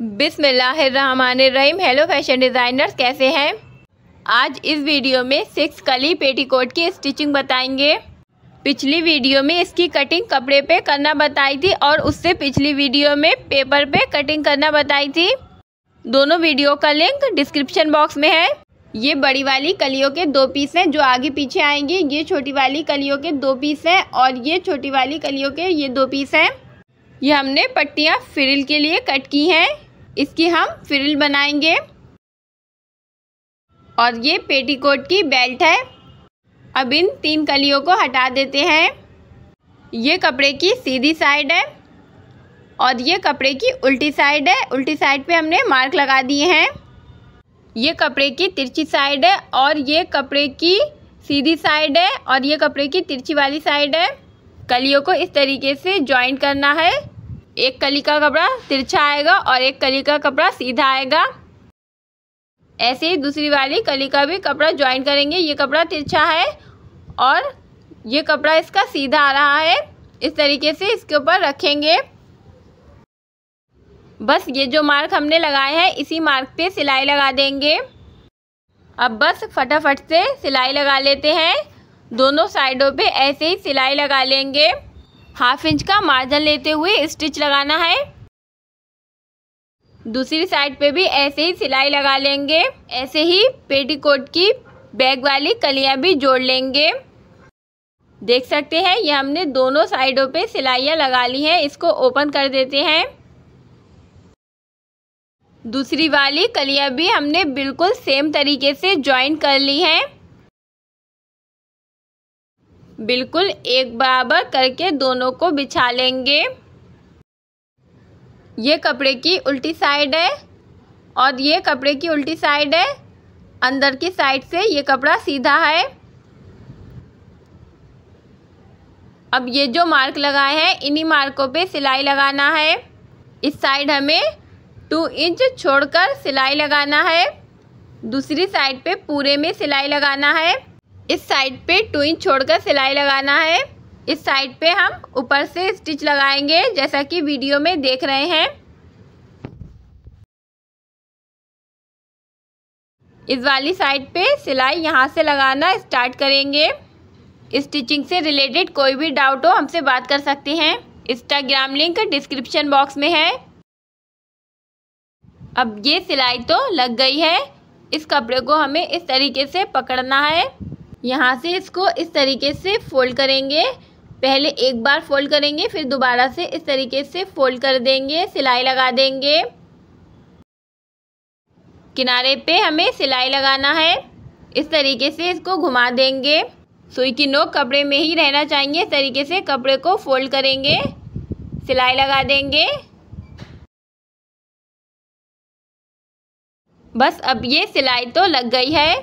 बिसमीम hello fashion designers कैसे हैं आज इस वीडियो में सिक्स कली पेटीकोट की स्टिचिंग बताएंगे पिछली वीडियो में इसकी कटिंग कपड़े पे करना बताई थी और उससे पिछली वीडियो में पेपर पे कटिंग करना बताई थी दोनों वीडियो का लिंक डिस्क्रिप्शन बॉक्स में है ये बड़ी वाली कलियों के दो पीस हैं जो आगे पीछे आएंगे ये छोटी वाली कलियों के दो पीस हैं और ये छोटी वाली कलियों के ये दो पीस हैं ये हमने पट्टियाँ फ्रिल के लिए कट की हैं इसकी हम फ्रिल बनाएंगे और ये पेटीकोट की बेल्ट है अब इन तीन कलियों को हटा देते हैं ये कपड़े की सीधी साइड है और ये कपड़े की उल्टी साइड है उल्टी साइड पे हमने मार्क लगा दिए हैं ये कपड़े की तिरछी साइड है और ये कपड़े की सीधी साइड है और ये कपड़े की तिरछी वाली साइड है कलियों को इस तरीके से ज्वाइंट करना है एक कली का कपड़ा तिरछा आएगा और एक कली का कपड़ा सीधा आएगा ऐसे ही दूसरी वाली कली का भी कपड़ा ज्वाइन करेंगे ये कपड़ा तिरछा है और ये कपड़ा इसका सीधा आ रहा है इस तरीके से इसके ऊपर रखेंगे बस ये जो मार्क हमने लगाए हैं इसी मार्क पे सिलाई लगा देंगे अब बस फटाफट से सिलाई लगा लेते हैं दोनों साइडों पे ऐसे ही सिलाई लगा लेंगे हाफ इंच का मार्जिन लेते हुए स्टिच लगाना है दूसरी साइड पे भी ऐसे ही सिलाई लगा लेंगे ऐसे ही पेटीकोट की बैग वाली कलियां भी जोड़ लेंगे देख सकते हैं ये हमने दोनों साइडों पे सिलाइयाँ लगा ली हैं इसको ओपन कर देते हैं दूसरी वाली कलियां भी हमने बिल्कुल सेम तरीके से ज्वाइन कर ली हैं बिल्कुल एक बराबर करके दोनों को बिछा लेंगे ये कपड़े की उल्टी साइड है और ये कपड़े की उल्टी साइड है अंदर की साइड से ये कपड़ा सीधा है अब ये जो मार्क लगाए हैं इन्हीं मार्कों पे सिलाई लगाना है इस साइड हमें टू इंच छोड़कर सिलाई लगाना है दूसरी साइड पे पूरे में सिलाई लगाना है इस साइड पे टू इंच छोड़कर सिलाई लगाना है इस साइड पे हम ऊपर से स्टिच लगाएंगे जैसा कि वीडियो में देख रहे हैं इस वाली साइड पे सिलाई यहाँ से लगाना स्टार्ट करेंगे स्टिचिंग से रिलेटेड कोई भी डाउट हो हमसे बात कर सकते हैं इंस्टाग्राम लिंक डिस्क्रिप्शन बॉक्स में है अब ये सिलाई तो लग गई है इस कपड़े को हमें इस तरीके से पकड़ना है यहाँ से इसको इस तरीके से फोल्ड करेंगे पहले एक बार फोल्ड करेंगे फिर दोबारा से इस तरीके से फोल्ड कर देंगे सिलाई लगा देंगे किनारे पे हमें सिलाई लगाना है इस तरीके से इसको घुमा देंगे सुई की नोक कपड़े में ही रहना चाहिए इस तरीके से कपड़े को फोल्ड करेंगे सिलाई लगा देंगे बस अब ये सिलाई तो लग गई है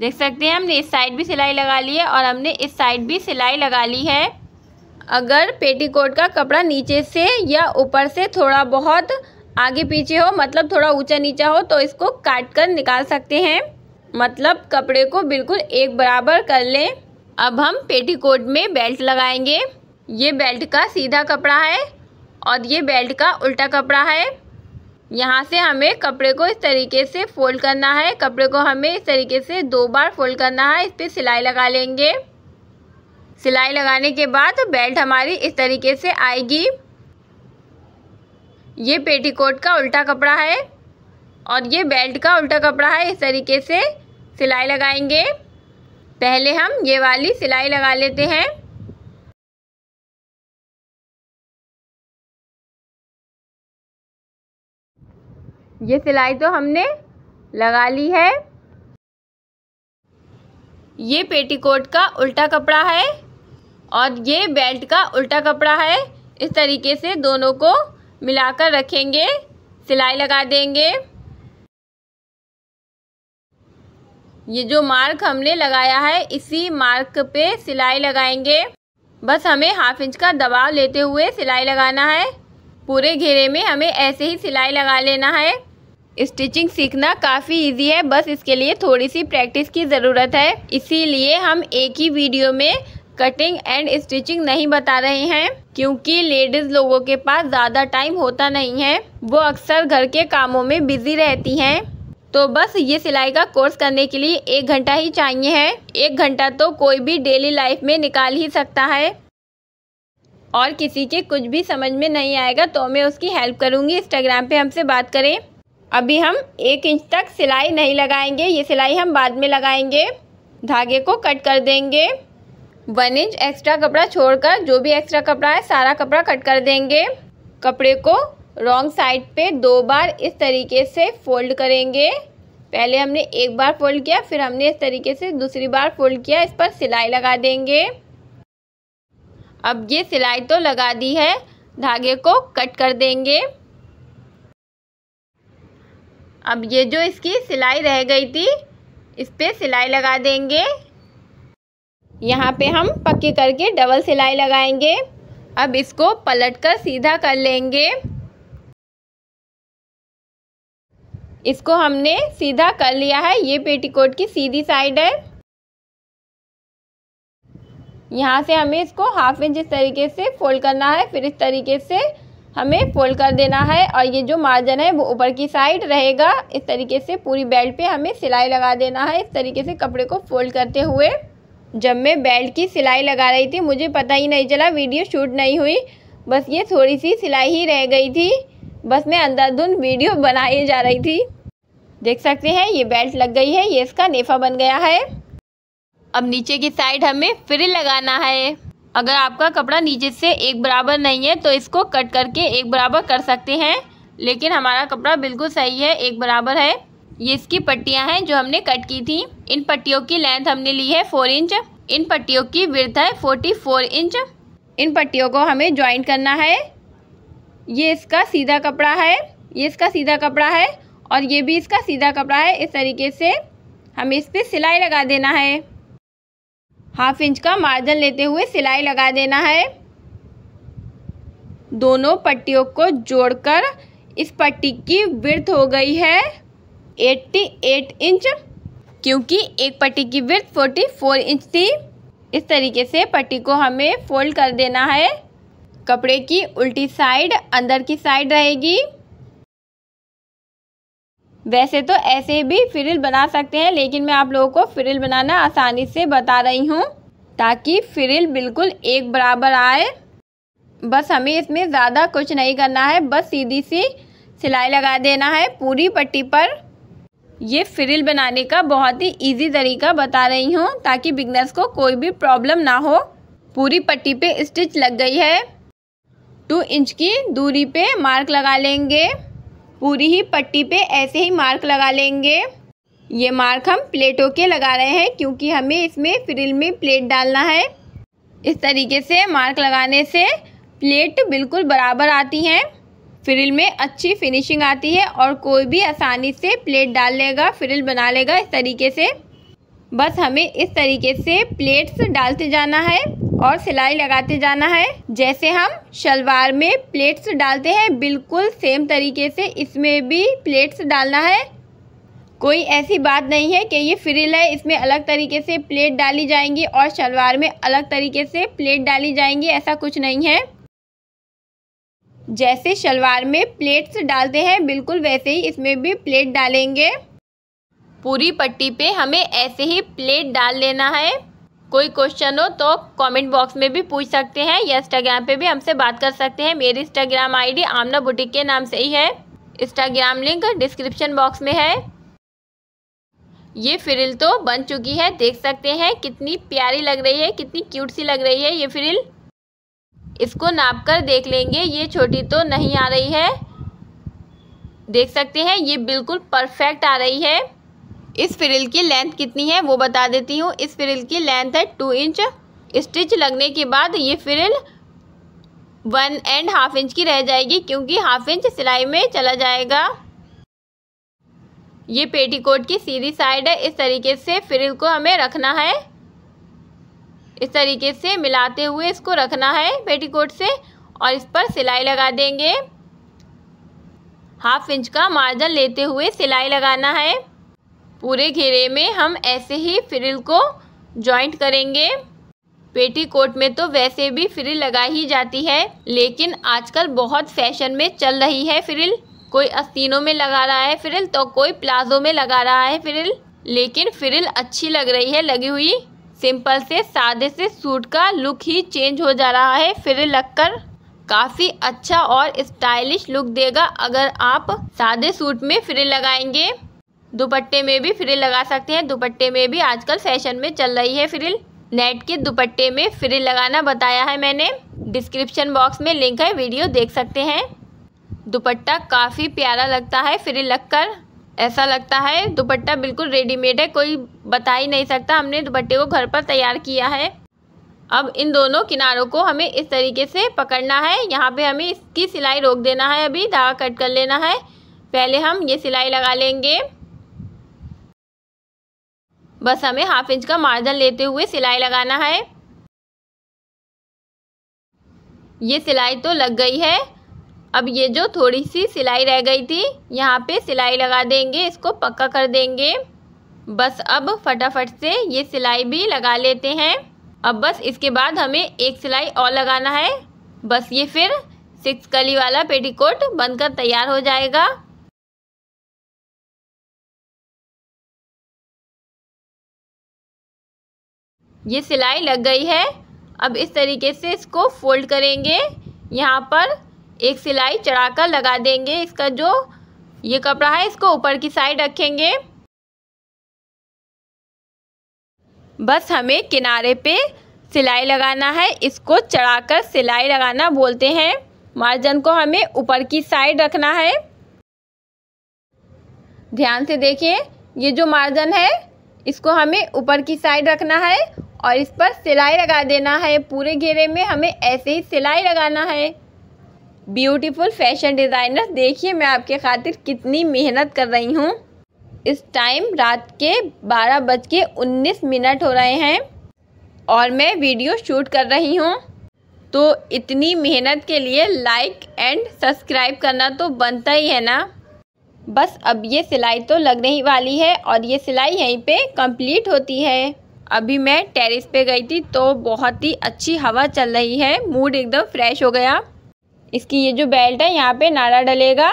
देख सकते हैं हमने इस साइड भी सिलाई लगा ली है और हमने इस साइड भी सिलाई लगा ली है अगर पेटीकोट का कपड़ा नीचे से या ऊपर से थोड़ा बहुत आगे पीछे हो मतलब थोड़ा ऊंचा नीचा हो तो इसको काट कर निकाल सकते हैं मतलब कपड़े को बिल्कुल एक बराबर कर लें अब हम पेटीकोट में बेल्ट लगाएंगे ये बेल्ट का सीधा कपड़ा है और ये बेल्ट का उल्टा कपड़ा है यहाँ से हमें कपड़े को इस तरीके से फोल्ड करना है कपड़े को हमें इस तरीके से दो बार फोल्ड करना है इस पर सिलाई लगा लेंगे सिलाई लगाने के बाद बेल्ट हमारी इस तरीके से आएगी ये पेटीकोट का उल्टा कपड़ा है और ये बेल्ट का उल्टा कपड़ा है इस तरीके से सिलाई लगाएंगे पहले हम ये वाली सिलाई लगा लेते हैं ये सिलाई तो हमने लगा ली है ये पेटीकोट का उल्टा कपड़ा है और ये बेल्ट का उल्टा कपड़ा है इस तरीके से दोनों को मिलाकर रखेंगे सिलाई लगा देंगे ये जो मार्क हमने लगाया है इसी मार्क पे सिलाई लगाएंगे बस हमें हाफ इंच का दबाव लेते हुए सिलाई लगाना है पूरे घेरे में हमें ऐसे ही सिलाई लगा लेना है स्टिचिंग सीखना काफ़ी इजी है बस इसके लिए थोड़ी सी प्रैक्टिस की ज़रूरत है इसीलिए हम एक ही वीडियो में कटिंग एंड स्टिचिंग नहीं बता रहे हैं क्योंकि लेडीज़ लोगों के पास ज़्यादा टाइम होता नहीं है वो अक्सर घर के कामों में बिज़ी रहती हैं तो बस ये सिलाई का कोर्स करने के लिए एक घंटा ही चाहिए है एक घंटा तो कोई भी डेली लाइफ में निकाल ही सकता है और किसी के कुछ भी समझ में नहीं आएगा तो मैं उसकी हेल्प करूँगी इंस्टाग्राम पे हमसे बात करें अभी हम एक इंच तक सिलाई नहीं लगाएंगे ये सिलाई हम बाद में लगाएंगे धागे को कट कर देंगे वन इंच एक्स्ट्रा कपड़ा छोड़कर जो भी एक्स्ट्रा कपड़ा है सारा कपड़ा कट कर देंगे कपड़े को रॉन्ग साइड पे दो बार इस तरीके से फोल्ड करेंगे पहले हमने एक बार फोल्ड किया फिर हमने इस तरीके से दूसरी बार फोल्ड किया इस पर सिलाई लगा देंगे अब ये सिलाई तो लगा दी है धागे को कट कर देंगे अब ये जो इसकी सिलाई रह गई थी इस पर सिलाई लगा देंगे यहाँ पे हम पक्की करके डबल सिलाई लगाएंगे अब इसको पलटकर सीधा कर लेंगे इसको हमने सीधा कर लिया है ये पेटीकोट की सीधी साइड है यहाँ से हमें इसको हाफ इंच इस तरीके से फोल्ड करना है फिर इस तरीके से हमें फोल्ड कर देना है और ये जो मार्जन है वो ऊपर की साइड रहेगा इस तरीके से पूरी बेल्ट पे हमें सिलाई लगा देना है इस तरीके से कपड़े को फोल्ड करते हुए जब मैं बेल्ट की सिलाई लगा रही थी मुझे पता ही नहीं चला वीडियो शूट नहीं हुई बस ये थोड़ी सी सिलाई ही रह गई थी बस मैं अंधाधुंध वीडियो बनाई जा रही थी देख सकते हैं ये बेल्ट लग गई है ये इसका नेफा बन गया है अब नीचे की साइड हमें फ्रिल लगाना है अगर आपका कपड़ा नीचे से एक बराबर नहीं है तो इसको कट करके एक बराबर कर सकते हैं लेकिन हमारा कपड़ा बिल्कुल सही है एक बराबर है ये इसकी पट्टियाँ हैं जो हमने कट की थी इन पट्टियों की लेंथ हमने ली है फोर इंच इन पट्टियों की विर्थ है फोर्टी फोर इंच इन पट्टियों को हमें ज्वाइन करना है ये इसका सीधा कपड़ा है ये इसका सीधा कपड़ा है और ये भी इसका सीधा कपड़ा है इस तरीके से हमें इस पर सिलाई लगा देना है हाफ इंच का मार्जिन लेते हुए सिलाई लगा देना है दोनों पट्टियों को जोड़कर इस पट्टी की विर्थ हो गई है 88 इंच क्योंकि एक पट्टी की विर्थ 44 इंच थी इस तरीके से पट्टी को हमें फोल्ड कर देना है कपड़े की उल्टी साइड अंदर की साइड रहेगी वैसे तो ऐसे भी फ्रिल बना सकते हैं लेकिन मैं आप लोगों को फ्रिल बनाना आसानी से बता रही हूँ ताकि फ्रिल बिल्कुल एक बराबर आए बस हमें इसमें ज़्यादा कुछ नहीं करना है बस सीधी सी सिलाई लगा देना है पूरी पट्टी पर ये फ्रिल बनाने का बहुत ही इजी तरीका बता रही हूँ ताकि बिगनर्स को कोई भी प्रॉब्लम ना हो पूरी पट्टी पे स्टिच लग गई है टू इंच की दूरी पे मार्क लगा लेंगे पूरी ही पट्टी पे ऐसे ही मार्क लगा लेंगे ये मार्क हम प्लेटों के लगा रहे हैं क्योंकि हमें इसमें फ्रिल में प्लेट डालना है इस तरीके से मार्क लगाने से प्लेट बिल्कुल बराबर आती हैं फ्रिल में अच्छी फिनिशिंग आती है और कोई भी आसानी से प्लेट डाल लेगा फ्रिल बना लेगा इस तरीके से बस हमें इस तरीके से प्लेट्स डालते जाना है और सिलाई लगाते जाना है जैसे हम शलवार में प्लेट्स डालते हैं बिल्कुल सेम तरीके से इसमें भी प्लेट्स डालना है कोई ऐसी बात नहीं है कि ये फ्रिल है इसमें अलग तरीके से प्लेट डाली जाएंगी और शलवार में अलग तरीके से प्लेट डाली जाएंगी ऐसा कुछ नहीं है जैसे शलवार में प्लेट्स डालते हैं बिल्कुल वैसे ही इसमें भी प्लेट डालेंगे पूरी पट्टी पे हमें ऐसे ही प्लेट डाल लेना है कोई क्वेश्चन हो तो कमेंट बॉक्स में भी पूछ सकते हैं या इंस्टाग्राम पे भी हमसे बात कर सकते हैं मेरी इंस्टाग्राम आईडी आमना बुटीक के नाम से ही है इंस्टाग्राम लिंक डिस्क्रिप्शन बॉक्स में है ये फ्रिल तो बन चुकी है देख सकते हैं कितनी प्यारी लग रही है कितनी क्यूट सी लग रही है ये फ्रिल इसको नाप कर देख लेंगे ये छोटी तो नहीं आ रही है देख सकते हैं ये बिल्कुल परफेक्ट आ रही है इस फ्रिल की लेंथ कितनी है वो बता देती हूँ इस फ्रिल की लेंथ है टू इंच स्टिच लगने के बाद ये frill one and half inch की रह जाएगी क्योंकि हाफ इंच सिलाई में चला जाएगा ये पेटीकोट की सीधी साइड है इस तरीके से फ्रिल को हमें रखना है इस तरीके से मिलाते हुए इसको रखना है पेटीकोट से और इस पर सिलाई लगा देंगे हाफ इंच का मार्जिन लेते हुए सिलाई लगाना है पूरे घेरे में हम ऐसे ही फ्रिल को जॉइंट करेंगे पेटी कोट में तो वैसे भी फ्रिल लगाई ही जाती है लेकिन आजकल बहुत फैशन में चल रही है फ्रिल कोई अस्तीनों में लगा रहा है फ्रिल तो कोई प्लाजो में लगा रहा है फ्रिल लेकिन फ्रिल अच्छी लग रही है लगी हुई सिंपल से सादे से सूट का लुक ही चेंज हो जा रहा है फ्रिल लगकर काफ़ी अच्छा और स्टाइलिश लुक देगा अगर आप सादे सूट में फ्रिल लगाएंगे दुपट्टे में भी फ्रिल लगा सकते हैं दुपट्टे में भी आजकल फैशन में चल रही है फ्रिल नेट के दुपट्टे में फ्रिल लगाना बताया है मैंने डिस्क्रिप्शन बॉक्स में लिंक है वीडियो देख सकते हैं दुपट्टा काफ़ी प्यारा लगता है फ्रिल लगकर ऐसा लगता है दुपट्टा बिल्कुल रेडीमेड है कोई बता ही नहीं सकता हमने दुपट्टे को घर पर तैयार किया है अब इन दोनों किनारों को हमें इस तरीके से पकड़ना है यहाँ पे हमें इसकी सिलाई रोक देना है अभी धागा कट कर लेना है पहले हम ये सिलाई लगा लेंगे बस हमें हाफ इंच का मार्जिन लेते हुए सिलाई लगाना है ये सिलाई तो लग गई है अब ये जो थोड़ी सी सिलाई रह गई थी यहाँ पे सिलाई लगा देंगे इसको पक्का कर देंगे बस अब फटाफट से ये सिलाई भी लगा लेते हैं अब बस इसके बाद हमें एक सिलाई और लगाना है बस ये फिर सिक्स कली वाला पेटीकोट बनकर तैयार हो जाएगा ये सिलाई लग गई है अब इस तरीके से इसको फोल्ड करेंगे यहाँ पर एक सिलाई चढ़ाकर लगा देंगे इसका जो ये कपड़ा है इसको ऊपर की साइड रखेंगे बस हमें किनारे पे सिलाई लगाना है इसको चढ़ाकर सिलाई लगाना बोलते हैं मार्जन को हमें ऊपर की साइड रखना है ध्यान से देखिए ये जो मार्जन है इसको हमें ऊपर की साइड रखना है और इस पर सिलाई लगा देना है पूरे घेरे में हमें ऐसे ही सिलाई लगाना है ब्यूटीफुल फैशन डिज़ाइनर देखिए मैं आपके खातिर कितनी मेहनत कर रही हूँ इस टाइम रात के बारह बज के उन्नीस मिनट हो रहे हैं और मैं वीडियो शूट कर रही हूँ तो इतनी मेहनत के लिए लाइक एंड सब्सक्राइब करना तो बनता ही है ना बस अब ये सिलाई तो लगने ही वाली है और ये सिलाई यहीं पे कंप्लीट होती है अभी मैं टेरेस पे गई थी तो बहुत ही अच्छी हवा चल रही है मूड एकदम फ्रेश हो गया इसकी ये जो बेल्ट है यहाँ पे नारा डलेगा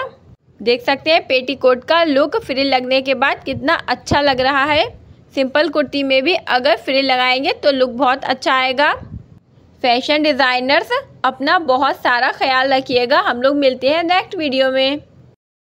देख सकते हैं पेटीकोट का लुक फ्रिल लगने के बाद कितना अच्छा लग रहा है सिंपल कुर्ती में भी अगर फ्रिल लगाएंगे तो लुक बहुत अच्छा आएगा फैशन डिज़ाइनर्स अपना बहुत सारा ख्याल रखिएगा हम लोग मिलते हैं नेक्स्ट वीडियो में